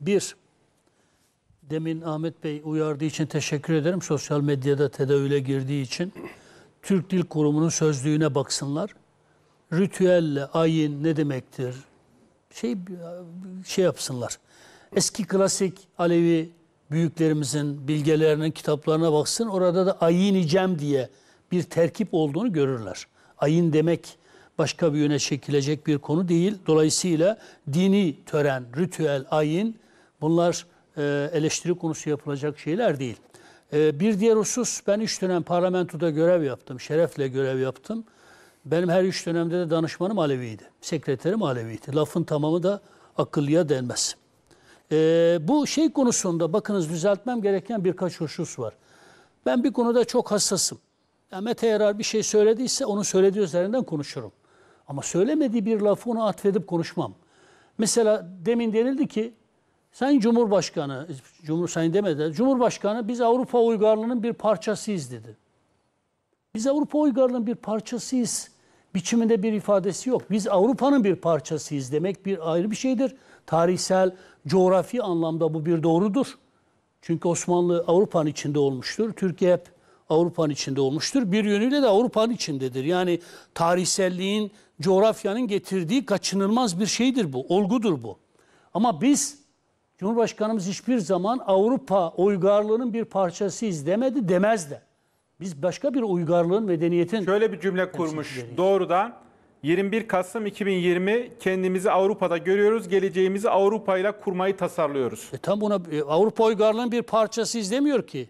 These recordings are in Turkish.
Bir, demin Ahmet Bey uyardığı için teşekkür ederim. Sosyal medyada tedavüle girdiği için. Türk Dil Kurumu'nun sözlüğüne baksınlar. Ritüelle ayin ne demektir? Şey şey yapsınlar. Eski klasik Alevi büyüklerimizin bilgelerinin kitaplarına baksın. Orada da ayin cem diye bir terkip olduğunu görürler. Ayin demek başka bir yöne çekilecek bir konu değil. Dolayısıyla dini tören, ritüel, ayin Bunlar e, eleştiri konusu yapılacak şeyler değil. E, bir diğer husus ben üç dönem parlamentoda görev yaptım. Şerefle görev yaptım. Benim her üç dönemde de danışmanım Alevi'ydi. Sekreterim Alevi'ydi. Lafın tamamı da akıllıya denmez. E, bu şey konusunda bakınız düzeltmem gereken birkaç husus var. Ben bir konuda çok hassasım. Yani Mete Yarar bir şey söylediyse onu söylediği üzerinden konuşurum. Ama söylemediği bir lafı ona atfedip konuşmam. Mesela demin denildi ki Sayın Cumhurbaşkanı, Cumhur Sayın demedi, Cumhurbaşkanı biz Avrupa uygarlığının bir parçasıyız dedi. Biz Avrupa uygarlığının bir parçasıyız biçiminde bir ifadesi yok. Biz Avrupa'nın bir parçasıyız demek bir ayrı bir şeydir. Tarihsel, coğrafi anlamda bu bir doğrudur. Çünkü Osmanlı Avrupa'nın içinde olmuştur. Türkiye hep Avrupa'nın içinde olmuştur. Bir yönüyle de Avrupa'nın içindedir. Yani tarihselliğin, coğrafyanın getirdiği kaçınılmaz bir şeydir bu, olgudur bu. Ama biz Cumhurbaşkanımız hiçbir zaman Avrupa uygarlığının bir parçasıyız demedi demez de. Biz başka bir uygarlığın medeniyetin... Şöyle bir cümle kurmuş doğrudan. 21 Kasım 2020 kendimizi Avrupa'da görüyoruz. Geleceğimizi Avrupa ile kurmayı tasarlıyoruz. E tam buna e, Avrupa uygarlığının bir parçasıyız demiyor ki.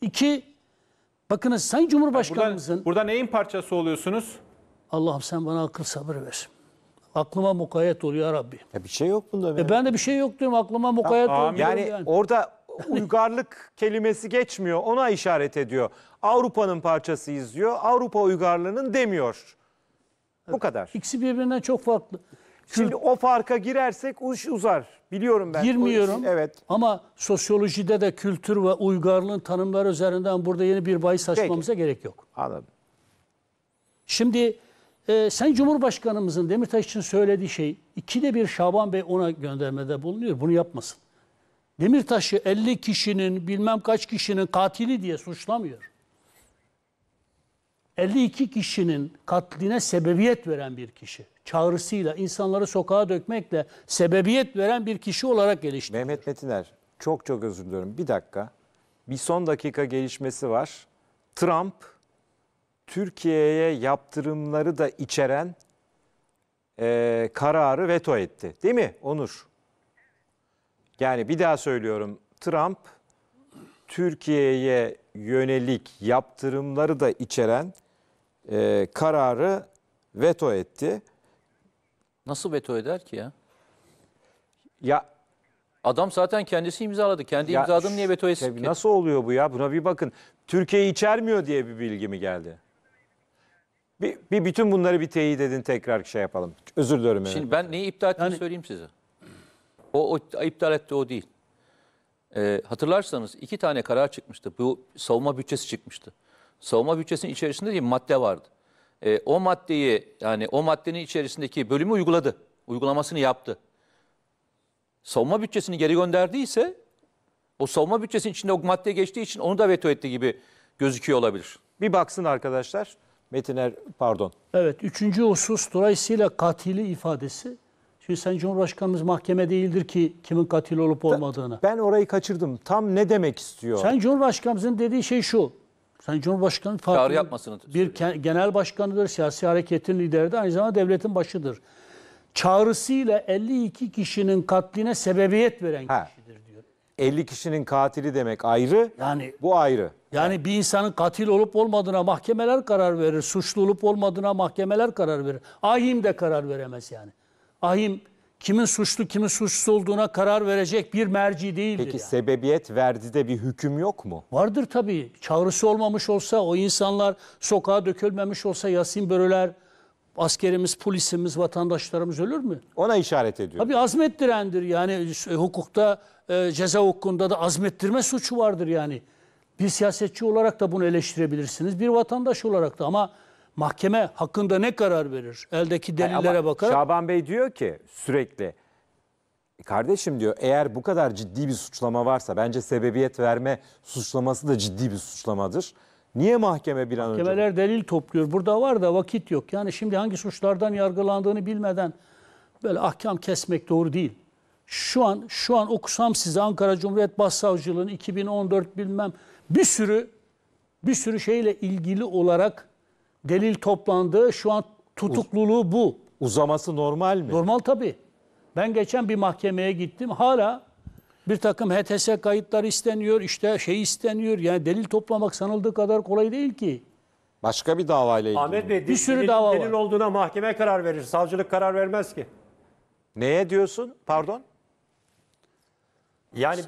İki, bakınız Sayın Cumhurbaşkanımızın... Burada, burada neyin parçası oluyorsunuz? Allah'ım sen bana akıl sabır versin aklıma mukayyet oluyor ya Rabbi. Ya bir şey yok bunda. E ben de bir şey yok diyorum aklıma mukayyet oluyor. Yani, yani orada uygarlık kelimesi geçmiyor. Ona işaret ediyor. Avrupa'nın parçasıyız diyor. Avrupa uygarlığının demiyor. Bu kadar. İkisi birbirinden çok farklı. Şimdi o farka girersek uç uzar. Biliyorum ben. Girmiyorum. Evet. Ama sosyolojide de kültür ve uygarlığın tanımları üzerinden burada yeni bir bahis açmamıza Peki. gerek yok. Anladım. Şimdi ee, Sayın Cumhurbaşkanımızın Demirtaş için söylediği şey ikide bir Şaban Bey ona göndermede bulunuyor. Bunu yapmasın. Demirtaş'ı 50 kişinin bilmem kaç kişinin katili diye suçlamıyor. 52 kişinin katline sebebiyet veren bir kişi. Çağrısıyla, insanları sokağa dökmekle sebebiyet veren bir kişi olarak gelişti. Mehmet Metiner, çok çok özür diliyorum. Bir dakika. Bir son dakika gelişmesi var. Trump Türkiye'ye yaptırımları da içeren e, kararı veto etti. Değil mi Onur? Yani bir daha söylüyorum. Trump Türkiye'ye yönelik yaptırımları da içeren e, kararı veto etti. Nasıl veto eder ki ya? Ya Adam zaten kendisi imzaladı. Kendi imzadım niye veto etsin şey, ki? Nasıl oluyor bu ya? Buna bir bakın. Türkiye içermiyor diye bir bilgi mi geldi? Bir, bir bütün bunları bir teyit edin tekrar şey yapalım. Özür diliyorum. Şimdi ben neyi iptal ettiğini Yani- söyleyeyim size. O, o iptal etti o değil. Ee, hatırlarsanız iki tane karar çıkmıştı. Bu savunma bütçesi çıkmıştı. Savunma bütçesinin içerisinde bir madde vardı. Ee, o maddeyi yani o maddenin içerisindeki bölümü uyguladı. Uygulamasını yaptı. Savunma bütçesini geri gönderdiyse o savunma bütçesinin içinde o madde geçtiği için onu da veto etti gibi gözüküyor olabilir. Bir baksın arkadaşlar. Metiner pardon. Evet üçüncü husus dolayısıyla katili ifadesi. Çünkü sen Cumhurbaşkanımız mahkeme değildir ki kimin katil olup olmadığını. Ben orayı kaçırdım. Tam ne demek istiyor? Sen Cumhurbaşkanımızın dediği şey şu. Sen Cumhurbaşkanı farklı yapmasını bir genel başkanıdır, siyasi hareketin lideri de aynı zamanda devletin başıdır. Çağrısıyla 52 kişinin katline sebebiyet veren ha. kişidir diyor. 50 kişinin katili demek ayrı. Yani bu ayrı. Yani bir insanın katil olup olmadığına mahkemeler karar verir. Suçlu olup olmadığına mahkemeler karar verir. Ahim de karar veremez yani. Ahim kimin suçlu kimin suçsuz olduğuna karar verecek bir merci değildir. Peki yani. sebebiyet verdi de bir hüküm yok mu? Vardır tabii. Çağrısı olmamış olsa o insanlar sokağa dökülmemiş olsa Yasin Börüler askerimiz, polisimiz, vatandaşlarımız ölür mü? Ona işaret ediyor. Tabii azmettirendir. Yani e, hukukta, e, ceza hukukunda da azmettirme suçu vardır yani. Bir siyasetçi olarak da bunu eleştirebilirsiniz. Bir vatandaş olarak da ama mahkeme hakkında ne karar verir? Eldeki delillere yani bakar. Şaban Bey diyor ki sürekli e kardeşim diyor eğer bu kadar ciddi bir suçlama varsa bence sebebiyet verme suçlaması da ciddi bir suçlamadır. Niye mahkeme bir an önce? Mahkemeler delil topluyor. Burada var da vakit yok. Yani şimdi hangi suçlardan yargılandığını bilmeden böyle ahkam kesmek doğru değil. Şu an şu an okusam size Ankara Cumhuriyet Başsavcılığı'nın 2014 bilmem bir sürü bir sürü şeyle ilgili olarak delil toplandığı Şu an tutukluluğu bu. Uzaması normal mi? Normal tabii. Ben geçen bir mahkemeye gittim. Hala bir takım HTS kayıtları isteniyor, işte şey isteniyor. Yani delil toplamak sanıldığı kadar kolay değil ki. Başka bir davayla ilgili. Ahmet Bey, bir sürü delil, dava delil var. olduğuna mahkeme karar verir. Savcılık karar vermez ki. Neye diyorsun? Pardon? Yani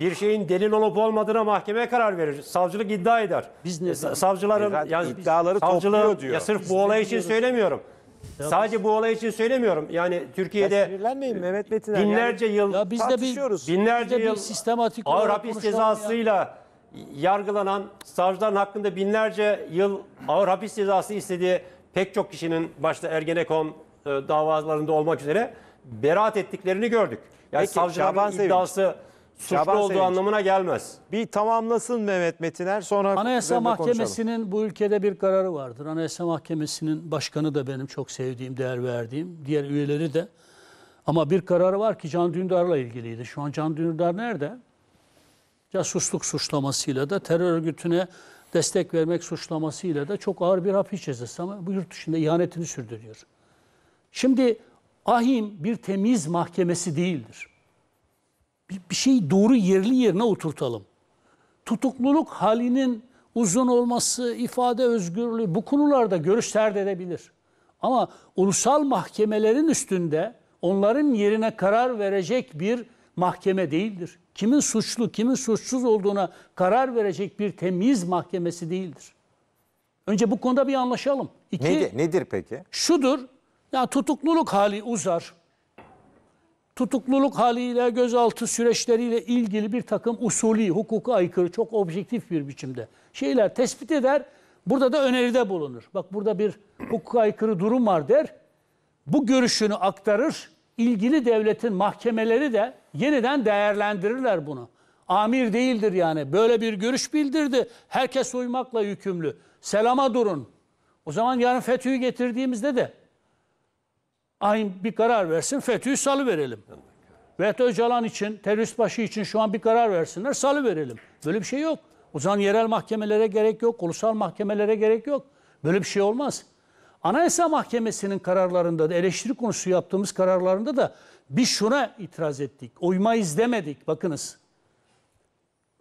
bir şeyin delil olup olmadığına mahkeme karar verir. Savcılık iddia eder. Biz ne? Savcıların yani iddiaları savcılığı, topluyor diyor. Ya sırf Biz bu olay için söylemiyorum. Sadece bu olay için söylemiyorum. Yani Türkiye'de Sinirlenmeyin Mehmet Metin Er. binlerce yıl Ya biz de bir tartışıyoruz. binlerce Bizde bir yıl sistematik ağır hapis konuşalım ya. cezasıyla yargılanan savcıların hakkında binlerce yıl ağır hapis cezası istediği pek çok kişinin başta Ergenekon e, davalarında olmak üzere beraat ettiklerini gördük. Yani Peki, savcıların Şaban Sevinç. iddiası suçlu Şaban olduğu Sevinç. anlamına gelmez. Bir tamamlasın Mehmet Metiner sonra Anayasa Mahkemesi'nin konuşalım. bu ülkede bir kararı vardır. Anayasa Mahkemesi'nin başkanı da benim çok sevdiğim, değer verdiğim, diğer üyeleri de. Ama bir kararı var ki Can Dündar'la ilgiliydi. Şu an Can Dündar nerede? Casusluk suçlamasıyla da terör örgütüne destek vermek suçlamasıyla da çok ağır bir hapis cezası ama bu yurt dışında ihanetini sürdürüyor. Şimdi ahim bir temiz mahkemesi değildir bir, bir şey doğru yerli yerine oturtalım. Tutukluluk halinin uzun olması, ifade özgürlüğü bu konularda görüş edebilir. Ama ulusal mahkemelerin üstünde onların yerine karar verecek bir mahkeme değildir. Kimin suçlu, kimin suçsuz olduğuna karar verecek bir temiz mahkemesi değildir. Önce bu konuda bir anlaşalım. İki, nedir, nedir peki? Şudur, ya yani tutukluluk hali uzar tutukluluk haliyle, gözaltı süreçleriyle ilgili bir takım usulü, hukuka aykırı, çok objektif bir biçimde şeyler tespit eder. Burada da öneride bulunur. Bak burada bir hukuka aykırı durum var der. Bu görüşünü aktarır. İlgili devletin mahkemeleri de yeniden değerlendirirler bunu. Amir değildir yani. Böyle bir görüş bildirdi. Herkes uymakla yükümlü. Selama durun. O zaman yarın FETÖ'yü getirdiğimizde de Aynı bir karar versin, FETÖ'yü salı verelim. Vedat Öcalan için, terörist başı için şu an bir karar versinler, salı verelim. Böyle bir şey yok. O zaman yerel mahkemelere gerek yok, ulusal mahkemelere gerek yok. Böyle bir şey olmaz. Anayasa Mahkemesi'nin kararlarında da eleştiri konusu yaptığımız kararlarında da biz şuna itiraz ettik. Uymayız demedik. Bakınız.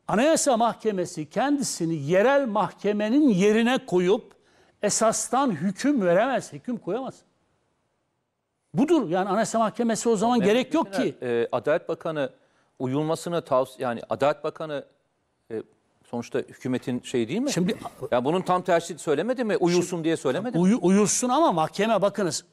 Anayasa Mahkemesi kendisini yerel mahkemenin yerine koyup esastan hüküm veremez, hüküm koyamaz. Budur yani Anayasa Mahkemesi o zaman Mehmet gerek yok ki. Er, e, Adalet Bakanı uyulmasını tavsiye yani Adalet Bakanı e, sonuçta hükümetin şeyi değil mi? Şimdi ya bunun tam tersi söylemedi mi? Uyulsun şimdi, diye söylemedi. Uy, uyulsun ama mahkeme bakınız.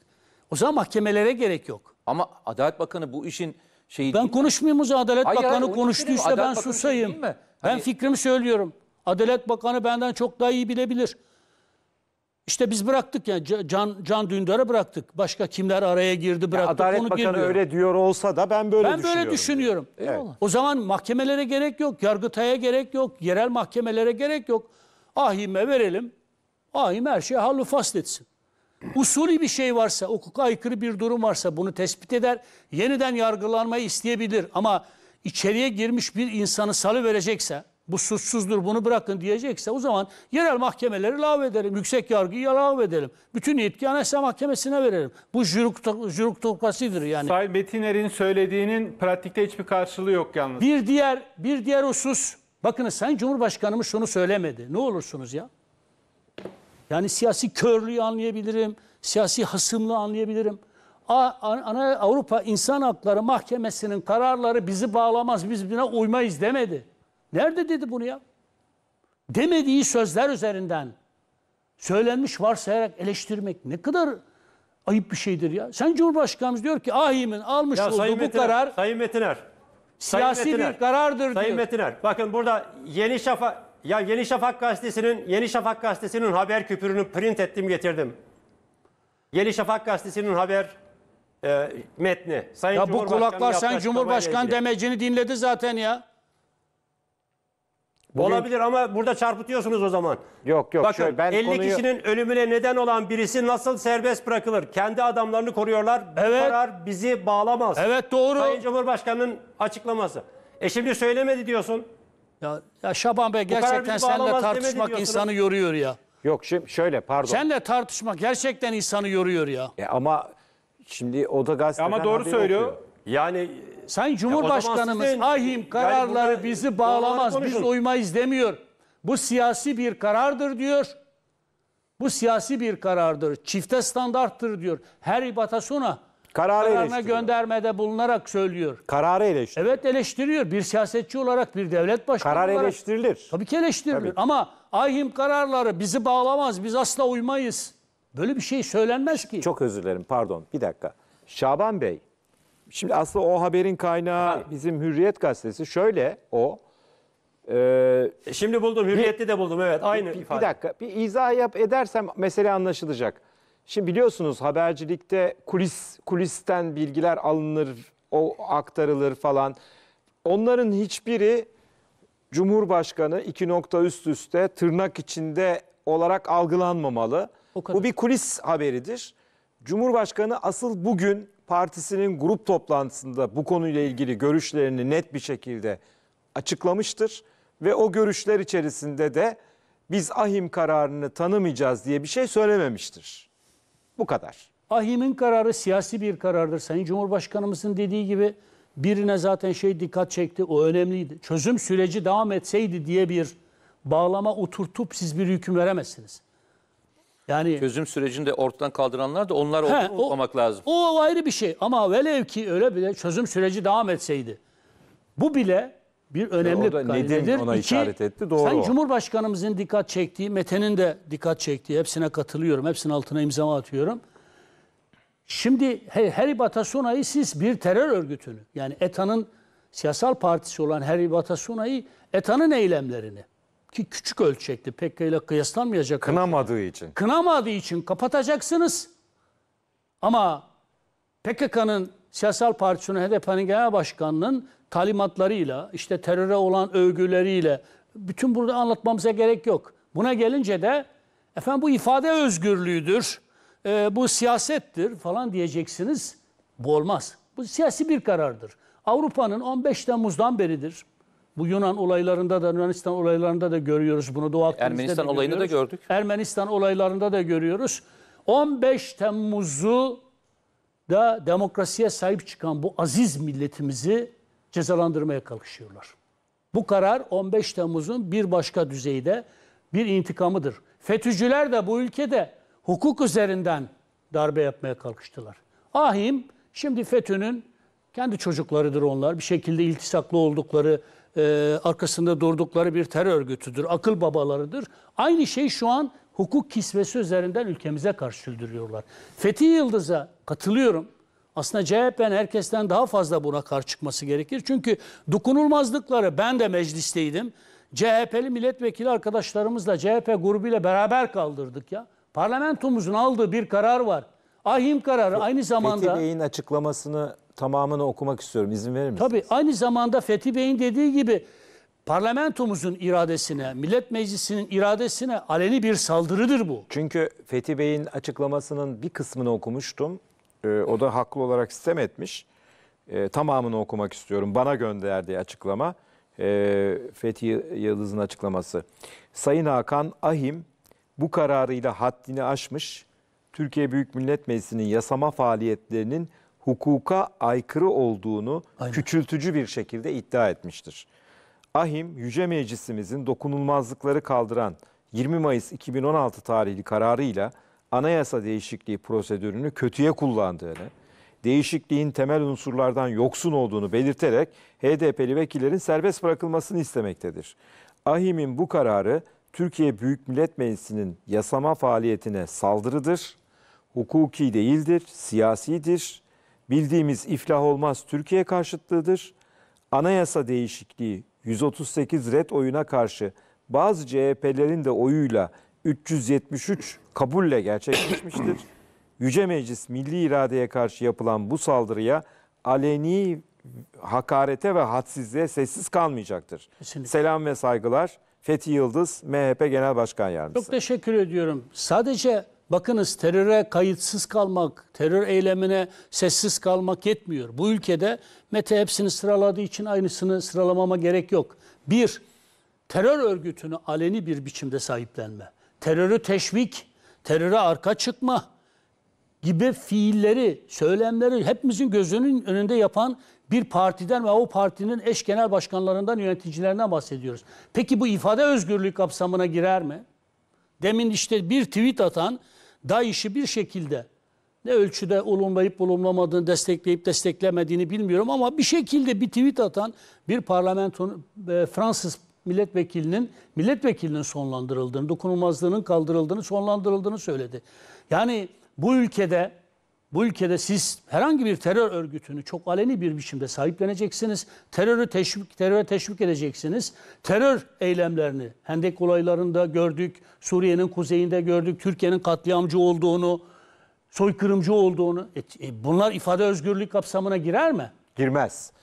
O zaman mahkemelere gerek yok. Ama Adalet Bakanı bu işin şeyi Ben konuşmayayım o zaman Adalet hayır, Bakanı hayır, konuştuysa ben Bakanı susayım. Şey ben hani... fikrimi söylüyorum. Adalet Bakanı benden çok daha iyi bilebilir. İşte biz bıraktık yani Can, Can Dündar'ı bıraktık. Başka kimler araya girdi bıraktık ya Adalet onu Bakanı bilmiyorum. öyle diyor olsa da ben böyle ben düşünüyorum. böyle düşünüyorum. Evet. O zaman mahkemelere gerek yok, Yargıtay'a gerek yok, yerel mahkemelere gerek yok. Ahime verelim, ahim her şey hallu fasletsin. Usulü bir şey varsa, hukuka aykırı bir durum varsa bunu tespit eder, yeniden yargılanmayı isteyebilir. Ama içeriye girmiş bir insanı salı verecekse bu suçsuzdur bunu bırakın diyecekse o zaman yerel mahkemeleri lağvedelim. Yüksek yargıyı lağvedelim. Bütün yetki Anayasa Mahkemesi'ne verelim. Bu jüruktokrasidir yani. Sayın Betiner'in söylediğinin pratikte hiçbir karşılığı yok yalnız. Bir diğer bir diğer husus bakınız Sayın Cumhurbaşkanımız şunu söylemedi. Ne olursunuz ya? Yani siyasi körlüğü anlayabilirim. Siyasi hasımlığı anlayabilirim. Ana Avrupa İnsan Hakları Mahkemesi'nin kararları bizi bağlamaz, biz buna uymayız demedi. Nerede dedi bunu ya? Demediği sözler üzerinden söylenmiş varsayarak eleştirmek ne kadar ayıp bir şeydir ya. Sen Cumhurbaşkanımız diyor ki ahimin almış ya, olduğu Sayın bu Metiner, karar Sayın Metiner, siyasi Sayın Metiner, bir karardır Sayın diyor. Metiner bakın burada Yeni Şafak ya Yeni Şafak gazetesinin Yeni Şafak gazetesinin haber küpürünü print ettim getirdim. Yeni Şafak gazetesinin haber e, metni. Sayın ya bu kulaklar sen Cumhurbaşkan demecini dinledi zaten ya. Bugün... Olabilir ama burada çarpıtıyorsunuz o zaman. Yok yok. Bakın şöyle ben 50 konuyu... kişinin ölümüne neden olan birisi nasıl serbest bırakılır? Kendi adamlarını koruyorlar. Evet. Karar bizi bağlamaz. Evet doğru. Sayın Cumhurbaşkanı'nın açıklaması. E şimdi söylemedi diyorsun. Ya, ya Şaban Bey gerçekten seninle tartışmak insanı yoruyor ya. Yok şimdi şöyle pardon. Seninle tartışmak gerçekten insanı yoruyor ya. E ama şimdi o da e gazeteden Ama doğru söylüyor. Okuyor. Yani Sayın Cumhurbaşkanımız sizin, ahim kararları yani bizi bağlamaz, biz uymayız demiyor. Bu siyasi bir karardır diyor. Bu siyasi bir karardır. Çifte standarttır diyor. Her ibatasona Kararı kararına göndermede bulunarak söylüyor. Kararı eleştiriyor. Evet eleştiriyor. Bir siyasetçi olarak, bir devlet başkanı Karar olarak. Karar eleştirilir. Tabii ki eleştirilir. Tabii. Ama ahim kararları bizi bağlamaz, biz asla uymayız. Böyle bir şey söylenmez ki. Çok özür dilerim, pardon. Bir dakika. Şaban Bey, Şimdi aslında o haberin kaynağı bizim Hürriyet gazetesi. Şöyle o. e, e Şimdi buldum. Hürriyette de buldum. Evet. Aynı bir, bir dakika bir izah yap edersem mesele anlaşılacak. Şimdi biliyorsunuz habercilikte kulis kulisten bilgiler alınır, o aktarılır falan. Onların hiçbiri Cumhurbaşkanı iki nokta üst üste tırnak içinde olarak algılanmamalı. Bu bir kulis haberidir. Cumhurbaşkanı asıl bugün Partisi'nin grup toplantısında bu konuyla ilgili görüşlerini net bir şekilde açıklamıştır. Ve o görüşler içerisinde de biz ahim kararını tanımayacağız diye bir şey söylememiştir. Bu kadar. Ahim'in kararı siyasi bir karardır. Sayın Cumhurbaşkanımızın dediği gibi birine zaten şey dikkat çekti o önemliydi. Çözüm süreci devam etseydi diye bir bağlama oturtup siz bir hüküm veremezsiniz. Yani çözüm sürecinde ortadan kaldıranlar da onlar olduğunu he, o, lazım. O ayrı bir şey ama velev ki öyle bile çözüm süreci devam etseydi. Bu bile bir önemli yani nedir? Ona İki, işaret etti. Doğru. Sen Cumhurbaşkanımızın dikkat çektiği, Mete'nin de dikkat çektiği, hepsine katılıyorum, hepsinin altına imza atıyorum. Şimdi Harry Batasuna'yı siz bir terör örgütünü, yani ETA'nın siyasal partisi olan Harry Batasuna'yı, ETA'nın eylemlerini, ki küçük ölçekli PKK ile kıyaslanmayacak. Kınamadığı ölçekli. için. Kınamadığı için kapatacaksınız. Ama PKK'nın siyasal partisinin HDP'nin genel başkanının talimatlarıyla, işte teröre olan övgüleriyle bütün burada anlatmamıza gerek yok. Buna gelince de efendim bu ifade özgürlüğüdür, e, bu siyasettir falan diyeceksiniz. Bu olmaz. Bu siyasi bir karardır. Avrupa'nın 15 Temmuz'dan beridir bu Yunan olaylarında da Yunanistan olaylarında da görüyoruz bunu. Doğu Akdeniz'de Ermenistan de olayını da gördük. Ermenistan olaylarında da görüyoruz. 15 Temmuz'u da demokrasiye sahip çıkan bu aziz milletimizi cezalandırmaya kalkışıyorlar. Bu karar 15 Temmuz'un bir başka düzeyde bir intikamıdır. FETÖ'cüler de bu ülkede hukuk üzerinden darbe yapmaya kalkıştılar. Ahim şimdi FETÖ'nün kendi çocuklarıdır onlar. Bir şekilde iltisaklı oldukları e, arkasında durdukları bir terör örgütüdür, akıl babalarıdır. Aynı şey şu an hukuk kisvesi üzerinden ülkemize karşı sürdürüyorlar. Fethi Yıldız'a katılıyorum. Aslında CHP'nin herkesten daha fazla buna karşı çıkması gerekir. Çünkü dokunulmazlıkları ben de meclisteydim. CHP'li milletvekili arkadaşlarımızla CHP grubuyla beraber kaldırdık ya. Parlamentomuzun aldığı bir karar var. Ahim kararı aynı zamanda... Fethi Bey'in açıklamasını tamamını okumak istiyorum. İzin verir misiniz? Tabii aynı zamanda Fethi Bey'in dediği gibi parlamentomuzun iradesine, millet meclisinin iradesine aleni bir saldırıdır bu. Çünkü Fethi Bey'in açıklamasının bir kısmını okumuştum. Ee, o da haklı olarak sistem etmiş. Ee, tamamını okumak istiyorum. Bana gönderdiği açıklama. Ee, Fethi Yıldız'ın açıklaması. Sayın Hakan Ahim bu kararıyla haddini aşmış. Türkiye Büyük Millet Meclisi'nin yasama faaliyetlerinin hukuka aykırı olduğunu Aynen. küçültücü bir şekilde iddia etmiştir. Ahim, Yüce Meclisimizin dokunulmazlıkları kaldıran 20 Mayıs 2016 tarihli kararıyla anayasa değişikliği prosedürünü kötüye kullandığını, değişikliğin temel unsurlardan yoksun olduğunu belirterek HDP'li vekillerin serbest bırakılmasını istemektedir. Ahim'in bu kararı Türkiye Büyük Millet Meclisi'nin yasama faaliyetine saldırıdır, hukuki değildir, siyasidir, bildiğimiz iflah olmaz Türkiye karşıtlığıdır. Anayasa değişikliği 138 red oyuna karşı bazı CHP'lerin de oyuyla 373 kabulle gerçekleşmiştir. Yüce Meclis milli iradeye karşı yapılan bu saldırıya aleni hakarete ve hadsizliğe sessiz kalmayacaktır. Kesinlikle. Selam ve saygılar. Fethi Yıldız, MHP Genel Başkan Yardımcısı. Çok teşekkür ediyorum. Sadece Bakınız teröre kayıtsız kalmak, terör eylemine sessiz kalmak yetmiyor. Bu ülkede Mete hepsini sıraladığı için aynısını sıralamama gerek yok. Bir, terör örgütünü aleni bir biçimde sahiplenme, terörü teşvik, teröre arka çıkma gibi fiilleri, söylemleri hepimizin gözünün önünde yapan bir partiden ve o partinin eş genel başkanlarından, yöneticilerinden bahsediyoruz. Peki bu ifade özgürlüğü kapsamına girer mi? Demin işte bir tweet atan DAEŞ'i bir şekilde ne ölçüde olumlayıp olumlamadığını, destekleyip desteklemediğini bilmiyorum ama bir şekilde bir tweet atan bir parlamentonun e, Fransız milletvekilinin milletvekilinin sonlandırıldığını, dokunulmazlığının kaldırıldığını, sonlandırıldığını söyledi. Yani bu ülkede bu ülkede siz herhangi bir terör örgütünü çok aleni bir biçimde sahipleneceksiniz. Terörü teşvik, teröre teşvik edeceksiniz. Terör eylemlerini Hendek olaylarında gördük, Suriye'nin kuzeyinde gördük, Türkiye'nin katliamcı olduğunu, soykırımcı olduğunu. E, e, bunlar ifade özgürlüğü kapsamına girer mi? Girmez.